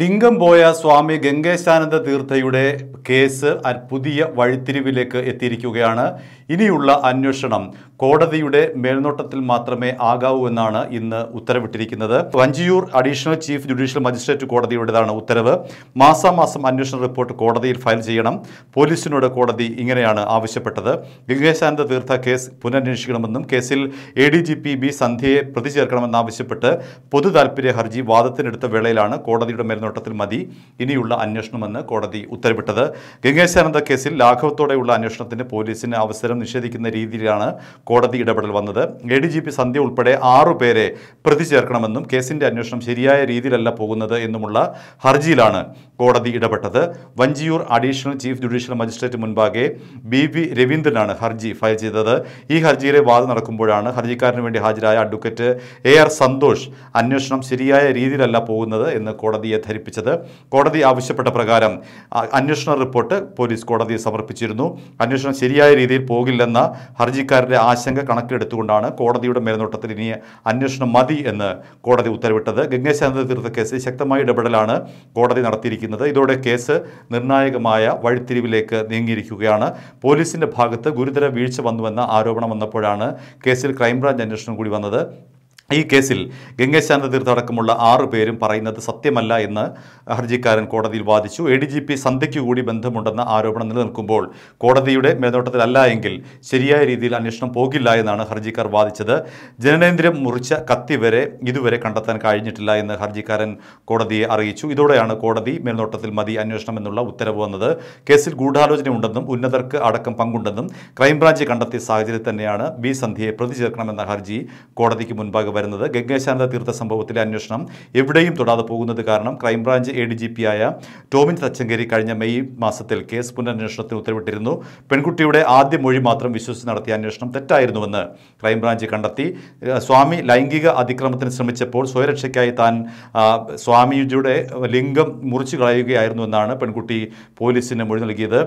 ലിംഗം പോയ സ്വാമി ഗംഗേശാനന്ദ തീർത്ഥയുടെ കേസ് പുതിയ വഴിത്തിരിവിലേക്ക് എത്തിയിരിക്കുകയാണ് ഇനിയുള്ള അന്വേഷണം കോടതിയുടെ മേൽനോട്ടത്തിൽ മാത്രമേ ആകാവൂ എന്നാണ് ഇന്ന് ഉത്തരവിട്ടിരിക്കുന്നത് Vanchiyoor additional chief judicial magistrate കോടതിയുടേതാണ് ഉത്തരവ് മാസാമാസം അന്വേഷണ റിപ്പോർട്ട് കോടതിയിൽ ഫയൽ ചെയ്യണം പോലീസിനോട് കോടതി ഇങ്ങനെയാണ് ആവശ്യപ്പെട്ടത് ഗംഗേശാനന്ദ തീർത്ഥ കേസ് പുനരന്വേഷിക്കണമെന്നും കേസിൽ A D G P B സന്ധ്യയെ പ്രതി ചേർക്കണമെന്നാവശ്യപ്പെട്ട് പൊതു താൽപ്പര്യ ഹർജി വാദത്തിനെടുത്ത വേളയിലാണ് കോടതിയുടെ മേൽ നോട്ടത്തിൽ മതി ഇനിയുള്ള അന്വേഷണമെന്ന് കോടതി ഉത്തരവിട്ടത് ഗംഗേശാനന്ദ കേസിൽ ലാഘവത്തോടെയുള്ള അന്വേഷണത്തിന് പോലീസിന് അവസരം നിഷേധിക്കുന്ന രീതിയിലാണ് കോടതി ഇടപെടൽ വന്നത് A D G P Sandhya ഉൾപ്പെടെ ആറുപേരെ പ്രതി ചേർക്കണമെന്നും കേസിൻ്റെ അന്വേഷണം ശരിയായ രീതിയിലല്ല പോകുന്നത് എന്നുമുള്ള ഹർജിയിലാണ് കോടതി ഇടപെട്ടത് Vanchiyoor additional chief judicial magistrate മുൻപാകെ ബി വി രവീന്ദ്രനാണ് ഹർജി ഫയൽ ചെയ്തത് ഈ ഹർജിയിലെ വാദം നടക്കുമ്പോഴാണ് ഹർജിക്കാരന് വേണ്ടി ഹാജരായ അഡ്വക്കേറ്റ് എ ആർ സന്തോഷ് അന്വേഷണം ശരിയായ രീതിയിലല്ല പോകുന്നത് എന്ന് കോടതിയെ ധരിപ്പിച്ചത് കോടതി ആവശ്യപ്പെട്ട പ്രകാരം അന്വേഷണ റിപ്പോർട്ട് പോലീസ് കോടതിയെ സമർപ്പിച്ചിരുന്നു അന്വേഷണം ശരിയായ രീതിയിൽ പോകില്ലെന്ന ഹർജിക്കാരുടെ ആശങ്ക കണക്കിലെടുത്തുകൊണ്ടാണ് കോടതിയുടെ മേൽനോട്ടത്തിൽ ഇനി അന്വേഷണം മതി എന്ന് കോടതി ഉത്തരവിട്ടത് ഗംഗാശാന്ത തീർത്ത കേസിൽ ശക്തമായ ഇടപെടലാണ് കോടതി നടത്തിയിരിക്കുന്നത് ഇതോടെ കേസ് നിർണായകമായ വഴിത്തിരിവിലേക്ക് നീങ്ങിയിരിക്കുകയാണ് പോലീസിൻ്റെ ഭാഗത്ത് ഗുരുതര വീഴ്ച വന്നുവെന്ന ആരോപണം വന്നപ്പോഴാണ് കേസിൽ ക്രൈംബ്രാഞ്ച് അന്വേഷണം കൂടി വന്നത് ഈ കേസിൽ ഗംഗശാന്ത തീർത്ഥടക്കമുള്ള ആറു പേരും പറയുന്നത് സത്യമല്ല എന്ന് ഹർജിക്കാരൻ കോടതിയിൽ വാദിച്ചു എ ഡി ജി പി സന്ധ്യയ്ക്ക് കൂടി ബന്ധമുണ്ടെന്ന ആരോപണം നിലനിൽക്കുമ്പോൾ കോടതിയുടെ മേൽനോട്ടത്തിലല്ല എങ്കിൽ ശരിയായ രീതിയിൽ അന്വേഷണം പോകില്ല എന്നാണ് ഹർജിക്കാർ വാദിച്ചത് ജനനേന്ദ്രം മുറിച്ച കത്തി വരെ ഇതുവരെ കണ്ടെത്താൻ കഴിഞ്ഞിട്ടില്ല എന്ന് ഹർജിക്കാരൻ കോടതിയെ അറിയിച്ചു ഇതോടെയാണ് കോടതി മേൽനോട്ടത്തിൽ മതി അന്വേഷണം എന്നുള്ള ഉത്തരവ് വന്നത് കേസിൽ ഗൂഢാലോചനയുണ്ടെന്നും ഉന്നതർക്ക് അടക്കം പങ്കുണ്ടെന്നും ക്രൈംബ്രാഞ്ച് കണ്ടെത്തിയ സാഹചര്യത്തിൽ തന്നെയാണ് ബി സന്ധ്യയെ പ്രതി ചേർക്കണമെന്ന ഹർജി കോടതിക്ക് മുൻപാകെ വരുന്നത് ഗംഗാശാനന്ദ തീർത്ഥ സംഭവത്തിലെ അന്വേഷണം എവിടെയും തൊടാതെ പോകുന്നത് കാരണം crime branch A D G P ആയ ടോമിൻ തച്ചങ്കരി കഴിഞ്ഞ മെയ് മാസത്തിൽ കേസ് പുനരന്വേഷണത്തിന് ഉത്തരവിട്ടിരുന്നു പെൺകുട്ടിയുടെ ആദ്യ മൊഴി മാത്രം വിശ്വസിച്ച് നടത്തിയ അന്വേഷണം തെറ്റായിരുന്നുവെന്ന് ക്രൈംബ്രാഞ്ച് കണ്ടെത്തി സ്വാമി ലൈംഗിക അതിക്രമത്തിന് ശ്രമിച്ചപ്പോൾ സ്വയരക്ഷയ്ക്കായി താൻ സ്വാമിജിയുടെ ലിംഗം മുറിച്ചു കളയുകയായിരുന്നു എന്നാണ് പെൺകുട്ടി പോലീസിന് മൊഴി നൽകിയത്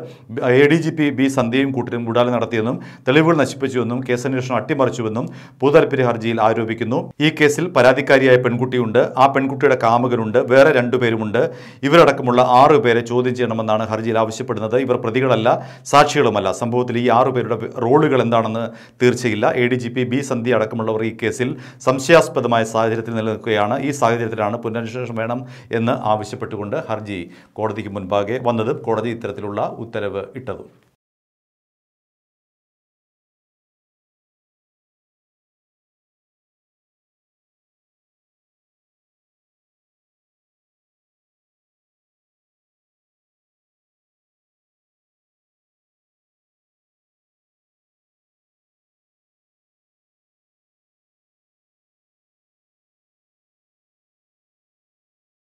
A D G P B സന്ധ്യയും കൂട്ടരും ഗൂഢാലം നടത്തിയെന്നും തെളിവുകൾ നശിപ്പിച്ചുവെന്നും കേസന്വേഷണം അട്ടിമറിച്ചുവെന്നും പൊതുതാൽപര്യ ഹർജിയിൽ ആരോപിക്കുന്നു പറയുന്നു ഈ കേസിൽ പരാതിക്കാരിയായ പെൺകുട്ടിയുണ്ട് ആ പെൺകുട്ടിയുടെ കാമുകനുണ്ട് വേറെ രണ്ടുപേരുമുണ്ട് ഇവരടക്കമുള്ള ആറു പേരെ ചോദ്യം ചെയ്യണമെന്നാണ് ഹർജിയിൽ ആവശ്യപ്പെടുന്നത് ഇവർ പ്രതികളല്ല സാക്ഷികളുമല്ല സംഭവത്തിൽ ഈ ആറു പേരുടെ റോളുകൾ എന്താണെന്ന് തീർച്ചയില്ല A D G P B Sandhya അടക്കമുള്ളവർ ഈ കേസിൽ സംശയാസ്പദമായ സാഹചര്യത്തിൽ നിലനിൽക്കുകയാണ് ഈ സാഹചര്യത്തിലാണ് പുനരന്വേഷണം വേണം എന്ന് ആവശ്യപ്പെട്ടുകൊണ്ട് ഹർജി കോടതിക്ക് മുൻപാകെ വന്നതും കോടതി ഇത്തരത്തിലുള്ള ഉത്തരവ് ഇട്ടതും